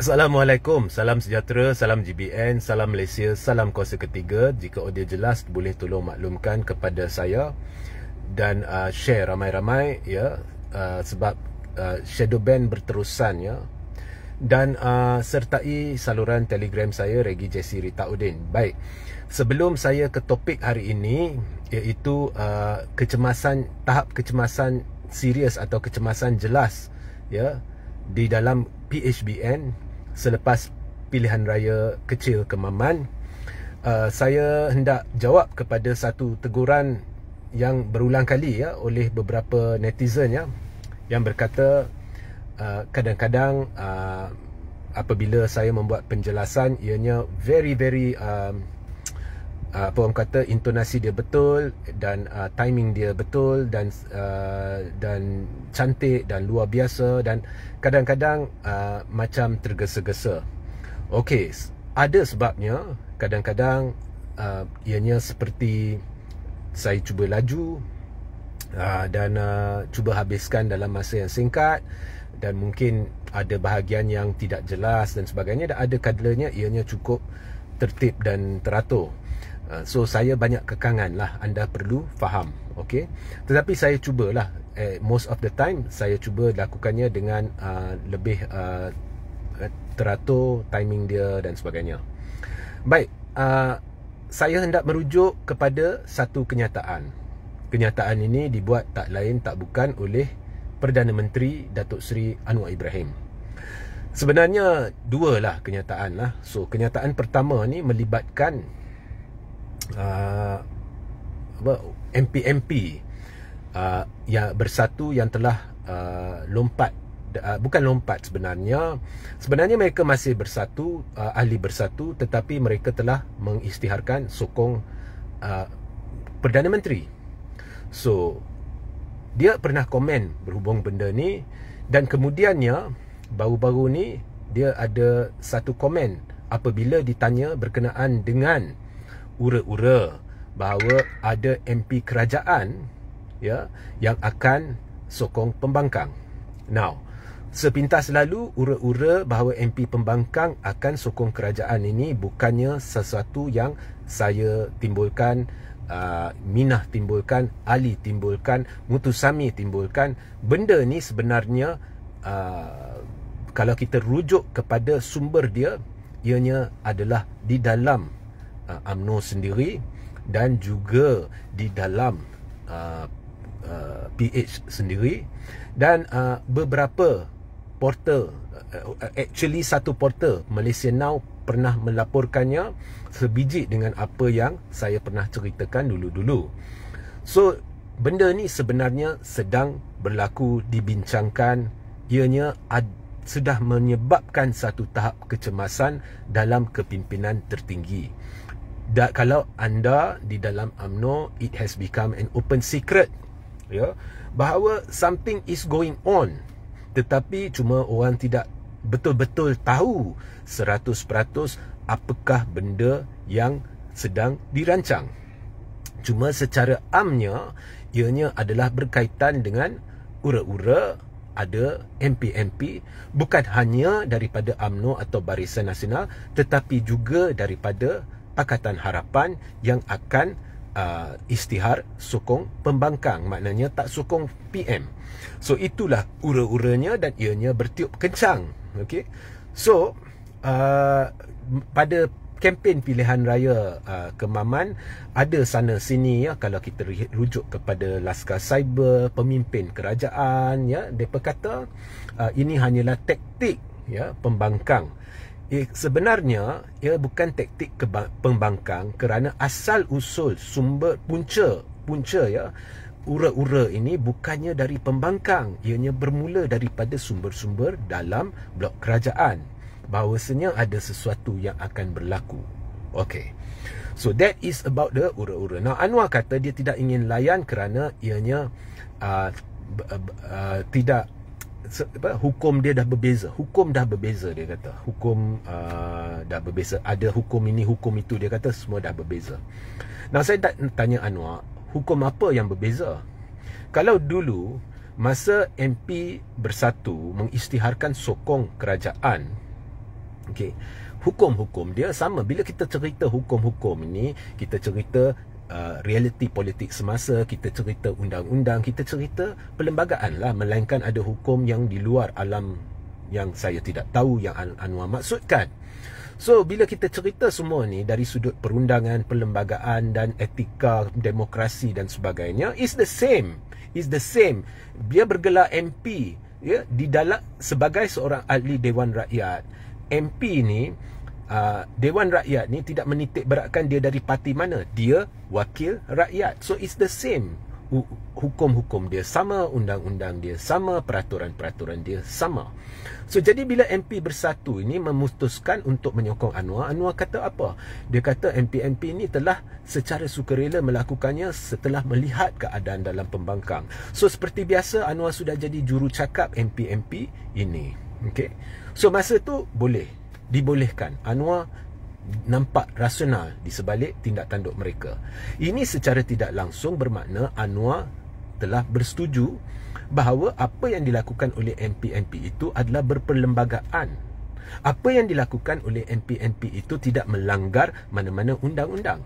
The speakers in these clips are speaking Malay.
Assalamualaikum, salam sejahtera, salam GBN, salam Malaysia, salam kuasa ketiga. Jika audio jelas, boleh tolong maklumkan kepada saya dan uh, share ramai-ramai ya uh, sebab uh, shadow band berterusan ya. Dan uh, sertai saluran Telegram saya Regi Jesse Rita Udin. Baik. Sebelum saya ke topik hari ini iaitu uh, kecemasan tahap kecemasan serius atau kecemasan jelas ya di dalam PHBN selepas pilihan raya kecil Kemaman, uh, saya hendak jawab kepada satu teguran yang berulang kali ya oleh beberapa netizen ya yang berkata uh, kadang-kadang uh, apabila saya membuat penjelasan ianya very very uh, Ah, apa orang kata intonasi dia betul dan uh, timing dia betul dan uh, dan cantik dan luar biasa dan kadang-kadang uh, macam tergesa-gesa. Okey, ada sebabnya kadang-kadang uh, ianya seperti saya cuba laju uh, dan uh, cuba habiskan dalam masa yang singkat dan mungkin ada bahagian yang tidak jelas dan sebagainya dan ada kadarnya ianya cukup tertib dan teratur. Uh, so saya banyak kekangan lah anda perlu faham okay? tetapi saya cubalah eh, most of the time saya cuba lakukannya dengan uh, lebih uh, teratur timing dia dan sebagainya baik uh, saya hendak merujuk kepada satu kenyataan kenyataan ini dibuat tak lain tak bukan oleh Perdana Menteri Datuk Seri Anwar Ibrahim Sebenarnya dua lah kenyataan lah. So kenyataan pertama ni melibatkan Ah, apa MP-MP uh, ah, yang bersatu yang telah uh, lompat uh, bukan lompat sebenarnya sebenarnya mereka masih bersatu uh, ahli bersatu tetapi mereka telah mengistiharkan sokong uh, Perdana Menteri. So dia pernah komen berhubung benda ni dan kemudiannya baru-baru ni dia ada satu komen apabila ditanya berkenaan dengan ura-ura bahawa ada MP kerajaan ya yang akan sokong pembangkang. Now, sepintas lalu ura-ura bahawa MP pembangkang akan sokong kerajaan ini bukannya sesuatu yang saya timbulkan Uh, Minah timbulkan, Ali timbulkan, Mutusami timbulkan. Benda ni sebenarnya uh, kalau kita rujuk kepada sumber dia, ianya adalah di dalam Uh, UMNO sendiri dan juga di dalam uh, uh, PH sendiri dan uh, beberapa portal uh, uh, actually satu portal Malaysia Now pernah melaporkannya sebiji dengan apa yang saya pernah ceritakan dulu-dulu. So benda ni sebenarnya sedang berlaku dibincangkan ianya ad, sudah menyebabkan satu tahap kecemasan dalam kepimpinan tertinggi that kalau anda di dalam UMNO it has become an open secret ya yeah? bahawa something is going on tetapi cuma orang tidak betul-betul tahu 100% apakah benda yang sedang dirancang cuma secara amnya ianya adalah berkaitan dengan ura-ura ada MP-MP bukan hanya daripada AMNO atau Barisan Nasional tetapi juga daripada Pakatan Harapan yang akan uh, istihar sokong pembangkang maknanya tak sokong PM. So itulah ura-uranya dan ianya bertiup kencang. Okey. So uh, pada kempen pilihan raya uh, Kemaman ada sana sini ya kalau kita rujuk kepada laskar cyber pemimpin kerajaan ya depa kata uh, ini hanyalah taktik ya pembangkang Ya, sebenarnya ia bukan taktik pembangkang kerana asal usul sumber punca punca ya ura-ura ini bukannya dari pembangkang ianya bermula daripada sumber-sumber dalam blok kerajaan bahawasanya ada sesuatu yang akan berlaku okey so that is about the ura-ura now Anwar kata dia tidak ingin layan kerana ianya uh, uh, uh, tidak hukum dia dah berbeza hukum dah berbeza dia kata hukum uh, dah berbeza ada hukum ini hukum itu dia kata semua dah berbeza nah saya tanya Anwar hukum apa yang berbeza kalau dulu masa MP bersatu mengistiharkan sokong kerajaan okey hukum-hukum dia sama bila kita cerita hukum-hukum ini kita cerita uh, realiti politik semasa, kita cerita undang-undang, kita cerita perlembagaan lah. Melainkan ada hukum yang di luar alam yang saya tidak tahu yang An- Anwar maksudkan. So, bila kita cerita semua ni dari sudut perundangan, perlembagaan dan etika demokrasi dan sebagainya, is the same. Is the same. Dia bergelar MP ya, di dalam sebagai seorang ahli Dewan Rakyat. MP ni Ah, Dewan Rakyat ni tidak menitik beratkan dia dari parti mana. Dia wakil rakyat. So it's the same hukum-hukum dia sama undang-undang dia sama peraturan-peraturan dia sama so jadi bila MP bersatu ini memutuskan untuk menyokong Anwar Anwar kata apa dia kata MP-MP ini telah secara sukarela melakukannya setelah melihat keadaan dalam pembangkang so seperti biasa Anwar sudah jadi juru cakap MP-MP ini okay? so masa tu boleh dibolehkan. Anwar nampak rasional di sebalik tindak tanduk mereka. Ini secara tidak langsung bermakna Anwar telah bersetuju bahawa apa yang dilakukan oleh MPNP itu adalah berperlembagaan. Apa yang dilakukan oleh MPNP itu tidak melanggar mana-mana undang-undang.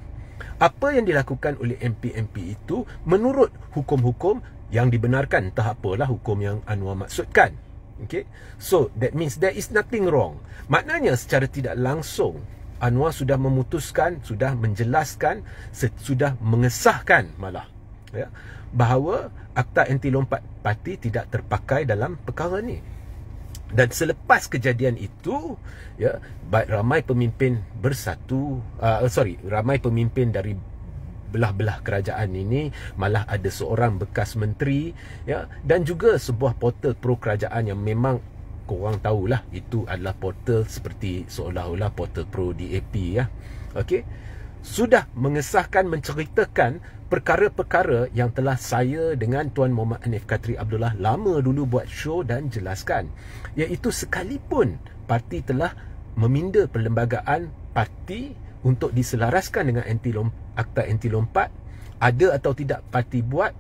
Apa yang dilakukan oleh MPNP itu menurut hukum-hukum yang dibenarkan entah apalah hukum yang Anwar maksudkan. Okay, so that means there is nothing wrong. Maknanya secara tidak langsung Anwar sudah memutuskan, sudah menjelaskan, sudah mengesahkan malah ya, bahawa akta anti lompat parti tidak terpakai dalam perkara ini. Dan selepas kejadian itu, ya, ramai pemimpin bersatu, uh, sorry, ramai pemimpin dari belah-belah kerajaan ini malah ada seorang bekas menteri ya dan juga sebuah portal pro kerajaan yang memang korang tahulah itu adalah portal seperti seolah-olah portal pro DAP ya okey sudah mengesahkan menceritakan perkara-perkara yang telah saya dengan Tuan Muhammad Hanif Katri Abdullah lama dulu buat show dan jelaskan iaitu sekalipun parti telah meminda perlembagaan parti untuk diselaraskan dengan anti akta anti lompat ada atau tidak parti buat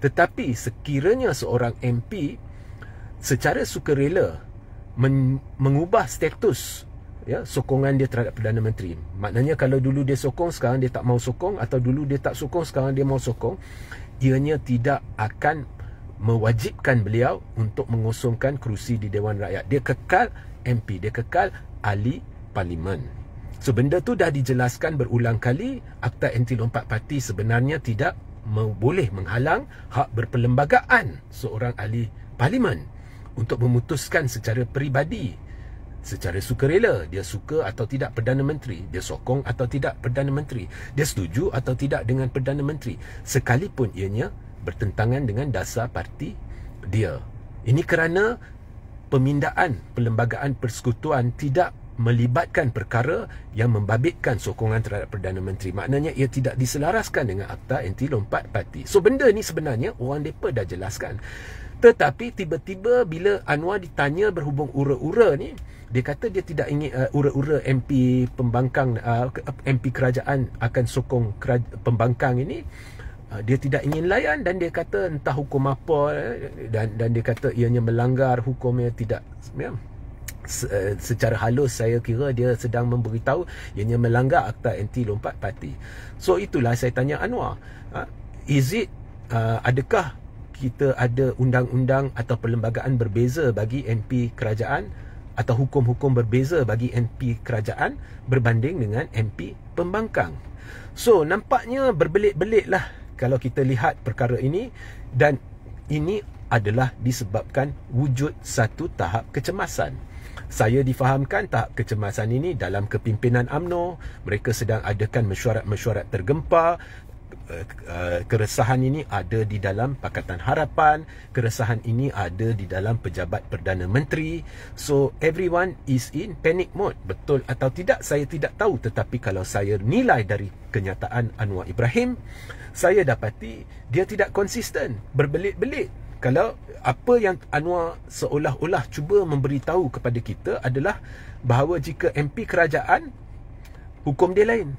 tetapi sekiranya seorang MP secara sukarela men- mengubah status ya sokongan dia terhadap perdana menteri maknanya kalau dulu dia sokong sekarang dia tak mau sokong atau dulu dia tak sokong sekarang dia mau sokong ianya tidak akan mewajibkan beliau untuk mengosongkan kerusi di Dewan Rakyat dia kekal MP dia kekal ahli parlimen So benda tu dah dijelaskan berulang kali Akta Anti Lompat Parti sebenarnya tidak boleh menghalang hak berperlembagaan seorang ahli parlimen untuk memutuskan secara peribadi secara sukarela dia suka atau tidak Perdana Menteri dia sokong atau tidak Perdana Menteri dia setuju atau tidak dengan Perdana Menteri sekalipun ianya bertentangan dengan dasar parti dia ini kerana pemindaan perlembagaan persekutuan tidak melibatkan perkara yang membabitkan sokongan terhadap Perdana Menteri. Maknanya ia tidak diselaraskan dengan Akta Anti Lompat Parti. So benda ni sebenarnya orang mereka dah jelaskan. Tetapi tiba-tiba bila Anwar ditanya berhubung ura-ura ni, dia kata dia tidak ingin uh, ura-ura MP pembangkang, uh, MP kerajaan akan sokong keraja- pembangkang ini. Uh, dia tidak ingin layan dan dia kata entah hukum apa eh, dan dan dia kata ianya melanggar hukumnya tidak. Ya. Eh, secara halus saya kira dia sedang memberitahu ianya melanggar akta anti lompat parti. So itulah saya tanya Anwar, ah, is it ah, adakah kita ada undang-undang atau perlembagaan berbeza bagi MP kerajaan atau hukum-hukum berbeza bagi MP kerajaan berbanding dengan MP pembangkang. So nampaknya berbelit-belitlah kalau kita lihat perkara ini dan ini adalah disebabkan wujud satu tahap kecemasan saya difahamkan tahap kecemasan ini dalam kepimpinan AMNO mereka sedang adakan mesyuarat-mesyuarat tergempar eh, eh, keresahan ini ada di dalam Pakatan Harapan keresahan ini ada di dalam pejabat Perdana Menteri so everyone is in panic mode betul atau tidak saya tidak tahu tetapi kalau saya nilai dari kenyataan Anwar Ibrahim saya dapati dia tidak konsisten berbelit-belit kalau apa yang Anwar seolah-olah cuba memberitahu kepada kita adalah bahawa jika MP kerajaan hukum dia lain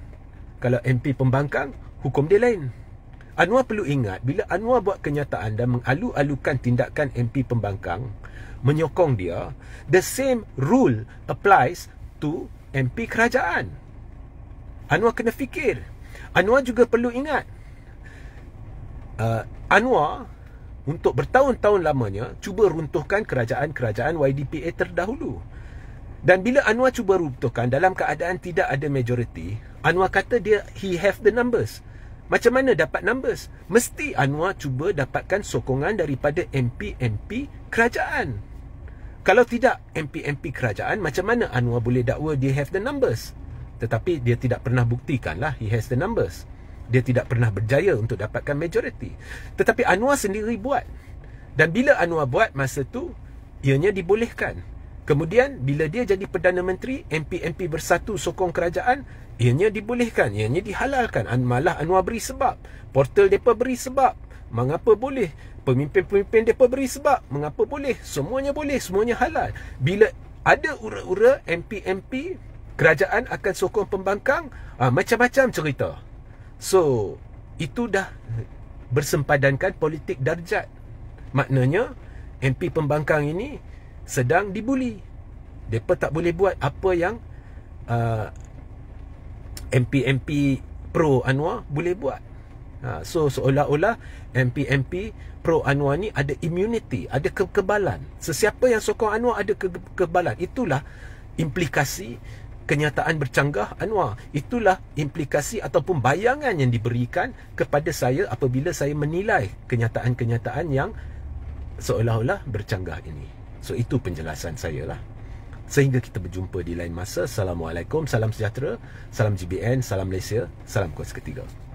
kalau MP pembangkang hukum dia lain Anwar perlu ingat bila Anwar buat kenyataan dan mengalu-alukan tindakan MP pembangkang menyokong dia the same rule applies to MP kerajaan Anwar kena fikir Anwar juga perlu ingat uh, Anwar untuk bertahun-tahun lamanya cuba runtuhkan kerajaan-kerajaan YDPA terdahulu. Dan bila Anwar cuba runtuhkan dalam keadaan tidak ada majoriti, Anwar kata dia he have the numbers. Macam mana dapat numbers? Mesti Anwar cuba dapatkan sokongan daripada MP-MP kerajaan. Kalau tidak MP-MP kerajaan, macam mana Anwar boleh dakwa dia have the numbers? Tetapi dia tidak pernah buktikanlah he has the numbers dia tidak pernah berjaya untuk dapatkan majoriti. Tetapi Anwar sendiri buat. Dan bila Anwar buat masa tu, ianya dibolehkan. Kemudian bila dia jadi Perdana Menteri, MP-MP bersatu sokong kerajaan, ianya dibolehkan, ianya dihalalkan. Malah Anwar beri sebab. Portal mereka beri sebab. Mengapa boleh? Pemimpin-pemimpin mereka beri sebab. Mengapa boleh? Semuanya boleh, semuanya halal. Bila ada ura-ura MP-MP, kerajaan akan sokong pembangkang, ah, macam-macam cerita. So, itu dah bersempadankan politik darjat. Maknanya, MP pembangkang ini sedang dibuli. Mereka tak boleh buat apa yang MP-MP uh, pro Anwar boleh buat. Uh, so, seolah-olah MP-MP pro Anwar ni ada immunity, ada kekebalan. Sesiapa yang sokong Anwar ada kekebalan. Itulah implikasi kenyataan bercanggah Anwar. Itulah implikasi ataupun bayangan yang diberikan kepada saya apabila saya menilai kenyataan-kenyataan yang seolah-olah bercanggah ini. So itu penjelasan saya lah. Sehingga kita berjumpa di lain masa. Assalamualaikum, salam sejahtera, salam GBN, salam Malaysia, salam kuasa ketiga.